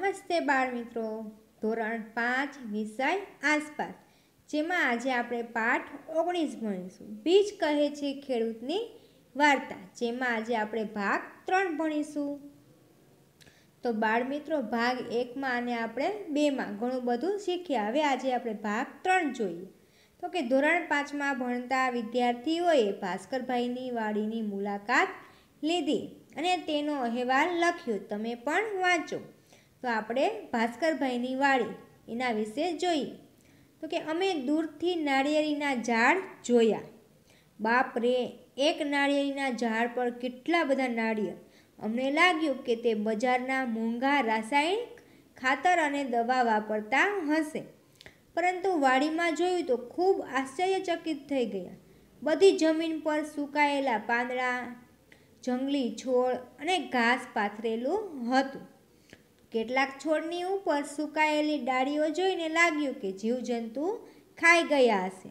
નમસ્તે બાળ મિત્રો ધોરણ પાંચ વિષય આસપાસ જેમાં આજે આપણે પાઠ ઓગણીસ ભણીશું બીજ કહે છે ખેડૂતની વાર્તા જેમાં આજે આપણે ભાગ ત્રણ ભણીશું તો બાળ મિત્રો ભાગ એકમાં અને આપણે બેમાં ઘણું બધું શીખ્યા હવે આજે આપણે ભાગ ત્રણ જોઈએ તો કે ધોરણ પાંચમાં ભણતા વિદ્યાર્થીઓએ ભાસ્કરભાઈની વાડીની મુલાકાત લીધી અને તેનો અહેવાલ લખ્યો તમે પણ વાંચો તો આપણે ભાસ્કરભાઈની વાડી એના વિશે જોઈએ તો કે અમે દૂરથી નાળિયેરીના ઝાડ જોયા બાપ રે એક નાળિયેરીના ઝાડ પર કેટલા બધા નાળિયેર અમને લાગ્યું કે તે બજારના મોંઘા રાસાયણિક ખાતર અને દવા વાપરતા હશે પરંતુ વાડીમાં જોયું તો ખૂબ આશ્ચર્યચકિત થઈ ગયા બધી જમીન પર સુકાયેલા પાંદડા જંગલી છોડ અને ઘાસ પાથરેલું હતું કેટલાક છોડની ઉપર સુકાયેલી ડાળીઓ જોઈને લાગ્યું કે જીવજંતુ ખાઈ ગયા હશે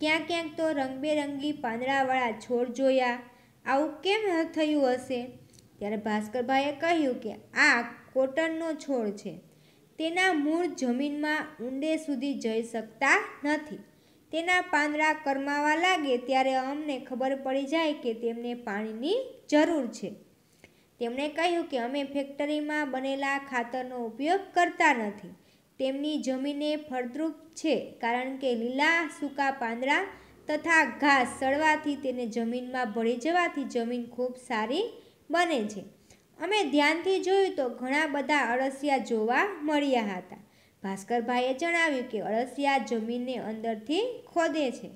ક્યાં ક્યાંક તો રંગબેરંગી પાંદડાવાળા છોડ જોયા આવું કેમ થયું હશે ત્યારે ભાસ્કરભાઈએ કહ્યું કે આ કોટનનો છોડ છે તેના મૂળ જમીનમાં ઊંડે સુધી જઈ શકતા નથી તેના પાંદડા કરમાવા લાગે ત્યારે અમને ખબર પડી જાય કે તેમને પાણીની જરૂર છે તેમણે કહ્યું કે અમે ફેક્ટરીમાં બનેલા ખાતરનો ઉપયોગ કરતા નથી તેમની જમીને ફળદ્રુપ છે કારણ કે લીલા સૂકા પાંદડા તથા ઘાસ સળવાથી તેને જમીનમાં ભળી જવાથી જમીન ખૂબ સારી બને છે અમે ધ્યાનથી જોયું તો ઘણા બધા અળસિયા જોવા મળ્યા હતા ભાસ્કરભાઈએ જણાવ્યું કે અળસિયા જમીનને અંદરથી ખોદે છે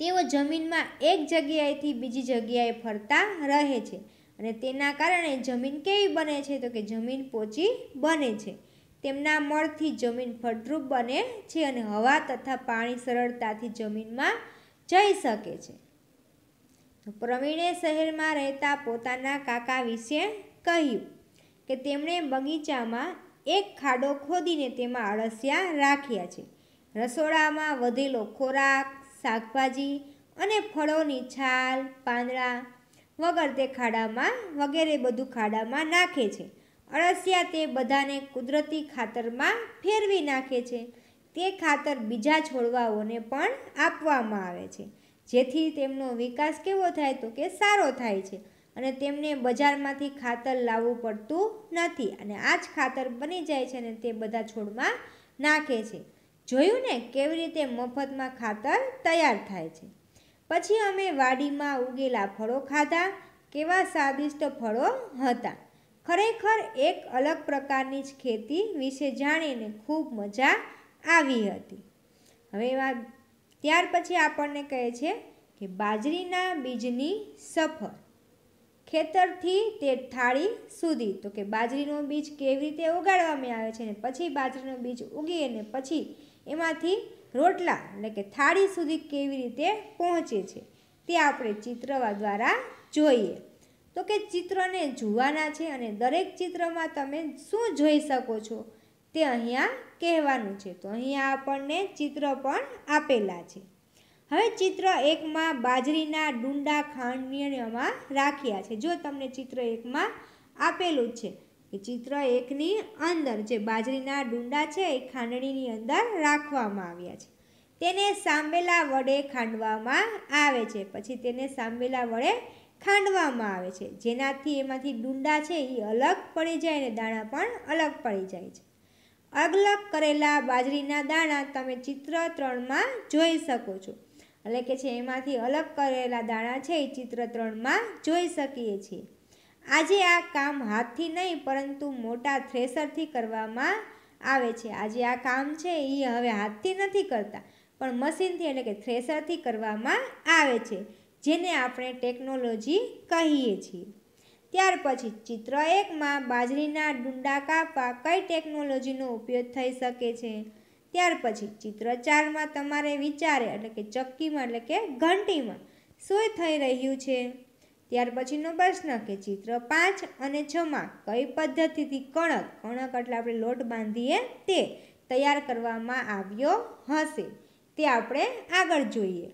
તેઓ જમીનમાં એક જગ્યાએથી બીજી જગ્યાએ ફરતા રહે છે અને તેના કારણે જમીન કેવી બને છે તો કે જમીન પોચી બને છે તેમના મળથી જમીન ફળદ્રુપ બને છે અને હવા તથા પાણી સરળતાથી જમીનમાં જઈ શકે છે પ્રવીણે શહેરમાં રહેતા પોતાના કાકા વિશે કહ્યું કે તેમણે બગીચામાં એક ખાડો ખોદીને તેમાં અળસિયા રાખ્યા છે રસોડામાં વધેલો ખોરાક શાકભાજી અને ફળોની છાલ પાંદડા વગર તે ખાડામાં વગેરે બધું ખાડામાં નાખે છે અળસિયા તે બધાને કુદરતી ખાતરમાં ફેરવી નાખે છે તે ખાતર બીજા છોડવાઓને પણ આપવામાં આવે છે જેથી તેમનો વિકાસ કેવો થાય તો કે સારો થાય છે અને તેમને બજારમાંથી ખાતર લાવવું પડતું નથી અને આ જ ખાતર બની જાય છે અને તે બધા છોડમાં નાખે છે જોયું ને કેવી રીતે મફતમાં ખાતર તૈયાર થાય છે પછી અમે વાડીમાં ઉગેલા ફળો ખાધા કેવા સ્વાદિષ્ટ ફળો હતા ખરેખર એક અલગ પ્રકારની જ ખેતી વિશે જાણીને ખૂબ મજા આવી હતી હવે ત્યાર પછી આપણને કહે છે કે બાજરીના બીજની સફર ખેતરથી તે થાળી સુધી તો કે બાજરીનો બીજ કેવી રીતે ઉગાડવામાં આવે છે ને પછી બાજરીનો બીજ ઉગી અને પછી એમાંથી રોટલા એટલે કે થાળી સુધી કેવી રીતે પહોંચે છે તે આપણે ચિત્રવા દ્વારા જોઈએ તો કે ચિત્રને જોવાના છે અને દરેક ચિત્રમાં તમે શું જોઈ શકો છો તે અહીંયા કહેવાનું છે તો અહીંયા આપણને ચિત્ર પણ આપેલા છે હવે ચિત્ર એકમાં બાજરીના ડુંડા ખાંડનીયમાં રાખ્યા છે જો તમને ચિત્ર એકમાં આપેલું છે એ ચિત્ર એકની અંદર જે બાજરીના ડુંડા છે એ ખાંડણીની અંદર રાખવામાં આવ્યા છે તેને સાંબેલા વડે ખાંડવામાં આવે છે પછી તેને સાંબેલા વડે ખાંડવામાં આવે છે જેનાથી એમાંથી ડુંડા છે એ અલગ પડી જાય અને દાણા પણ અલગ પડી જાય છે અલગ કરેલા બાજરીના દાણા તમે ચિત્ર ત્રણમાં જોઈ શકો છો એટલે કે છે એમાંથી અલગ કરેલા દાણા છે એ ચિત્ર ત્રણમાં જોઈ શકીએ છીએ આજે આ કામ હાથથી નહીં પરંતુ મોટા થ્રેસરથી કરવામાં આવે છે આજે આ કામ છે એ હવે હાથથી નથી કરતા પણ મશીનથી એટલે કે થ્રેસરથી કરવામાં આવે છે જેને આપણે ટેકનોલોજી કહીએ છીએ ત્યાર પછી ચિત્ર એકમાં બાજરીના ડુંડા કાપવા કઈ ટેકનોલોજીનો ઉપયોગ થઈ શકે છે ત્યાર પછી ચિત્ર ચારમાં તમારે વિચારે એટલે કે ચક્કીમાં એટલે કે ઘંટીમાં શું થઈ રહ્યું છે ત્યાર પછીનો પ્રશ્ન કે ચિત્ર પાંચ અને છમાં કઈ પદ્ધતિથી કણક કણક એટલે આપણે લોટ બાંધીએ તે તૈયાર કરવામાં આવ્યો હશે તે આપણે આગળ જોઈએ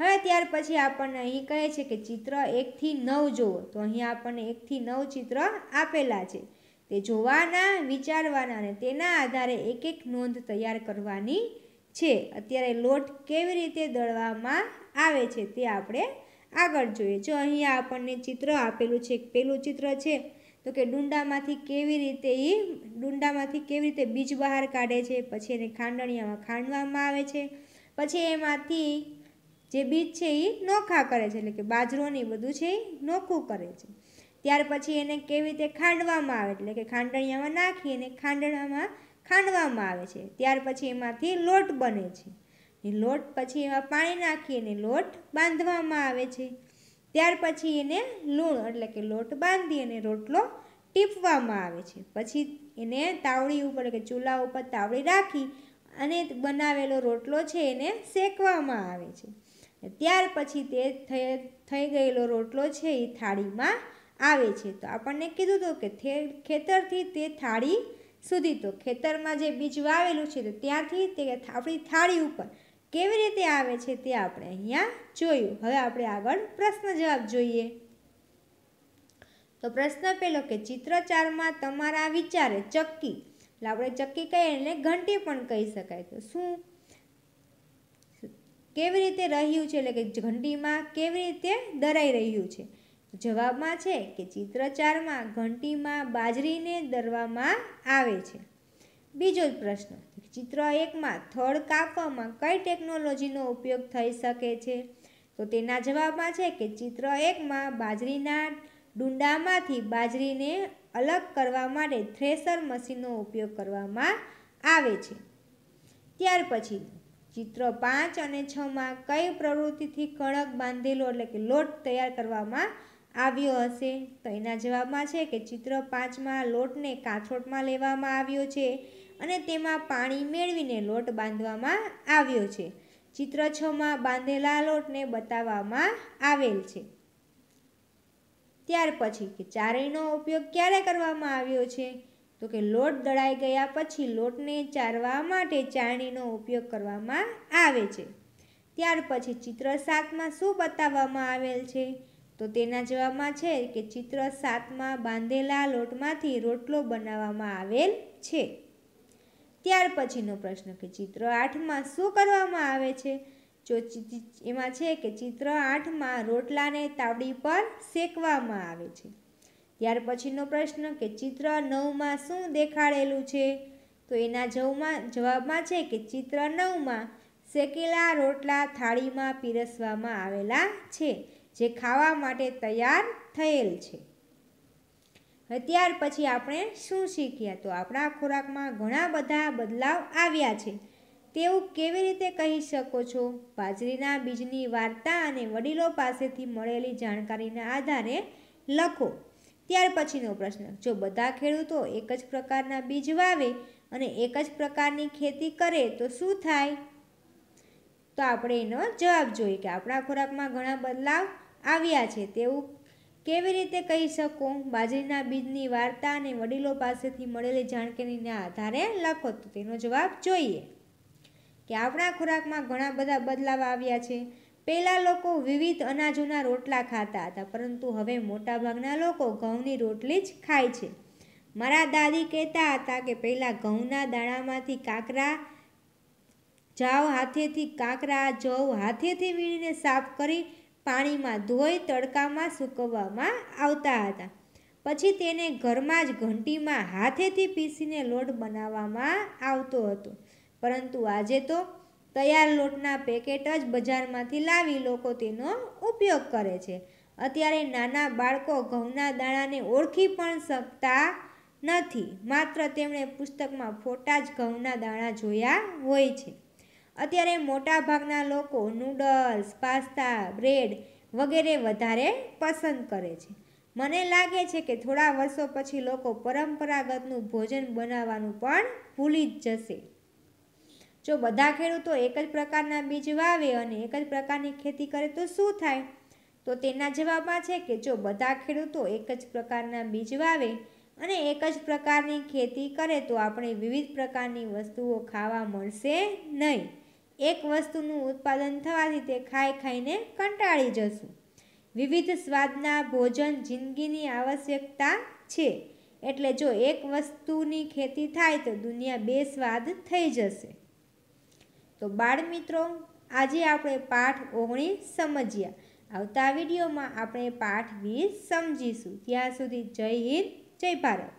હવે ત્યાર પછી આપણને અહીં કહે છે કે ચિત્ર એકથી નવ જુઓ તો અહીં આપણને એકથી નવ ચિત્ર આપેલા છે તે જોવાના વિચારવાના અને તેના આધારે એક એક નોંધ તૈયાર કરવાની છે અત્યારે લોટ કેવી રીતે દળવામાં આવે છે તે આપણે આગળ જોઈએ જો અહીંયા આપણને ચિત્ર આપેલું છે પેલું ચિત્ર છે તો કે ડુંડામાંથી કેવી રીતે એ ડુંડામાંથી કેવી રીતે બીજ બહાર કાઢે છે પછી એને ખાંડણીયામાં ખાંડવામાં આવે છે પછી એમાંથી જે બીજ છે એ નોખા કરે છે એટલે કે બાજરોને બધું છે એ નોખું કરે છે ત્યાર પછી એને કેવી રીતે ખાંડવામાં આવે એટલે કે ખાંડણીયામાં નાખી અને ખાંડણામાં ખાંડવામાં આવે છે ત્યાર પછી એમાંથી લોટ બને છે એ લોટ પછી એમાં પાણી નાખી અને લોટ બાંધવામાં આવે છે ત્યાર પછી એને લૂણ એટલે કે લોટ બાંધી અને રોટલો ટીપવામાં આવે છે પછી એને તાવડી ઉપર કે ચૂલા ઉપર તાવડી રાખી અને બનાવેલો રોટલો છે એને શેકવામાં આવે છે ત્યાર પછી તે થઈ ગયેલો રોટલો છે એ થાળીમાં આવે છે તો આપણને કીધું હતું કે ખેતરથી તે થાળી સુધી તો ખેતરમાં જે બીજ વાવેલું છે તો ત્યાંથી તે આપણી થાળી ઉપર કેવી રીતે આવે છે તે આપણે અહીંયા જોયું હવે આપણે આગળ પ્રશ્ન જવાબ જોઈએ તો પ્રશ્ન પહેલો કે ચિત્ર ચારમાં તમારા વિચારે ચક્કી એટલે આપણે ચક્કી કહીએ એટલે ઘંટી પણ કહી શકાય તો શું કેવી રીતે રહ્યું છે એટલે કે ઘંટીમાં કેવી રીતે દરાઈ રહ્યું છે જવાબમાં છે કે ચિત્ર ચારમાં ઘંટીમાં બાજરીને દરવામાં આવે છે બીજો જ પ્રશ્ન ચિત્ર એકમાં થડ કાપવામાં કઈ ટેકનોલોજીનો ઉપયોગ થઈ શકે છે તો તેના જવાબમાં છે કે ચિત્ર એકમાં બાજરીના ડુંડામાંથી બાજરીને અલગ કરવા માટે થ્રેસર મશીનનો ઉપયોગ કરવામાં આવે છે ત્યાર પછી ચિત્ર પાંચ અને છમાં કઈ પ્રવૃત્તિથી કણક બાંધેલો એટલે કે લોટ તૈયાર કરવામાં આવ્યો હશે તો એના જવાબમાં છે કે ચિત્ર પાંચમાં લોટને કાથોટમાં લેવામાં આવ્યો છે અને તેમાં પાણી મેળવીને લોટ બાંધવામાં આવ્યો છે ચિત્ર છમાં બાંધેલા લોટને બતાવવામાં આવેલ છે ત્યાર પછી કે ચારેયનો ઉપયોગ ક્યારે કરવામાં આવ્યો છે તો કે લોટ દળાઈ ગયા પછી લોટને ચારવા માટે ચારણીનો ઉપયોગ કરવામાં આવે છે ત્યાર પછી ચિત્ર સાતમાં શું બતાવવામાં આવેલ છે તો તેના જવાબમાં છે કે ચિત્ર સાતમાં બાંધેલા લોટમાંથી રોટલો બનાવવામાં આવેલ છે ત્યાર પછીનો પ્રશ્ન કે ચિત્ર આઠમાં શું કરવામાં આવે છે જો એમાં છે કે ચિત્ર આઠમાં રોટલાને તાવડી પર શેકવામાં આવે છે ત્યાર પછીનો પ્રશ્ન કે ચિત્ર નવમાં શું દેખાડેલું છે તો એના જવમાં જવાબમાં છે કે ચિત્ર નવમાં શેકેલા રોટલા થાળીમાં પીરસવામાં આવેલા છે જે ખાવા માટે તૈયાર થયેલ છે ત્યાર પછી આપણે શું શીખ્યા તો આપણા ખોરાકમાં ઘણા બધા બદલાવ આવ્યા છે તેવું કેવી રીતે કહી શકો છો બાજરીના બીજની વાર્તા અને વડીલો પાસેથી મળેલી જાણકારીના આધારે લખો ત્યાર પછીનો પ્રશ્ન જો બધા ખેડૂતો એક જ પ્રકારના બીજ વાવે અને એક જ પ્રકારની ખેતી કરે તો શું થાય તો આપણે એનો જવાબ જોઈએ કે આપણા ખોરાકમાં ઘણા બદલાવ આવ્યા છે તેવું કેવી રીતે કહી શકો બાજરીના બીજની વાર્તા અને વડીલો પાસેથી મળેલી જાણકારીના આધારે લખો તો તેનો જવાબ જોઈએ કે આપણા ખોરાકમાં ઘણા બધા બદલાવ આવ્યા છે પહેલાં લોકો વિવિધ અનાજોના રોટલા ખાતા હતા પરંતુ હવે મોટાભાગના લોકો ઘઉંની રોટલી જ ખાય છે મારા દાદી કહેતા હતા કે પહેલાં ઘઉંના દાણામાંથી કાંકરા જાવ હાથેથી કાંકરા જવ હાથેથી વીણીને સાફ કરી પાણીમાં ધોઈ તડકામાં સૂકવવામાં આવતા હતા પછી તેને ઘરમાં જ ઘંટીમાં હાથેથી પીસીને લોટ બનાવવામાં આવતો હતો પરંતુ આજે તો તૈયાર લોટના પેકેટ જ બજારમાંથી લાવી લોકો તેનો ઉપયોગ કરે છે અત્યારે નાના બાળકો ઘઉંના દાણાને ઓળખી પણ શકતા નથી માત્ર તેમણે પુસ્તકમાં ફોટા જ ઘઉંના દાણા જોયા હોય છે અત્યારે મોટાભાગના લોકો નૂડલ્સ પાસ્તા બ્રેડ વગેરે વધારે પસંદ કરે છે મને લાગે છે કે થોડા વર્ષો પછી લોકો પરંપરાગતનું ભોજન બનાવવાનું પણ ભૂલી જ જશે જો બધા ખેડૂતો એક જ પ્રકારના બીજ વાવે અને એક જ પ્રકારની ખેતી કરે તો શું થાય તો તેના જવાબમાં છે કે જો બધા ખેડૂતો એક જ પ્રકારના બીજ વાવે અને એક જ પ્રકારની ખેતી કરે તો આપણે વિવિધ પ્રકારની વસ્તુઓ ખાવા મળશે નહીં એક વસ્તુનું ઉત્પાદન થવાથી તે ખાઈ ખાઈને કંટાળી જશું વિવિધ સ્વાદના ભોજન જિંદગીની આવશ્યકતા છે એટલે જો એક વસ્તુની ખેતી થાય તો દુનિયા બે સ્વાદ થઈ જશે તો બાળમિત્રો આજે આપણે પાઠ ઓગણીસ સમજ્યા આવતા વિડીયોમાં આપણે પાઠ વીસ સમજીશું ત્યાં સુધી જય હિન્દ જય ભારત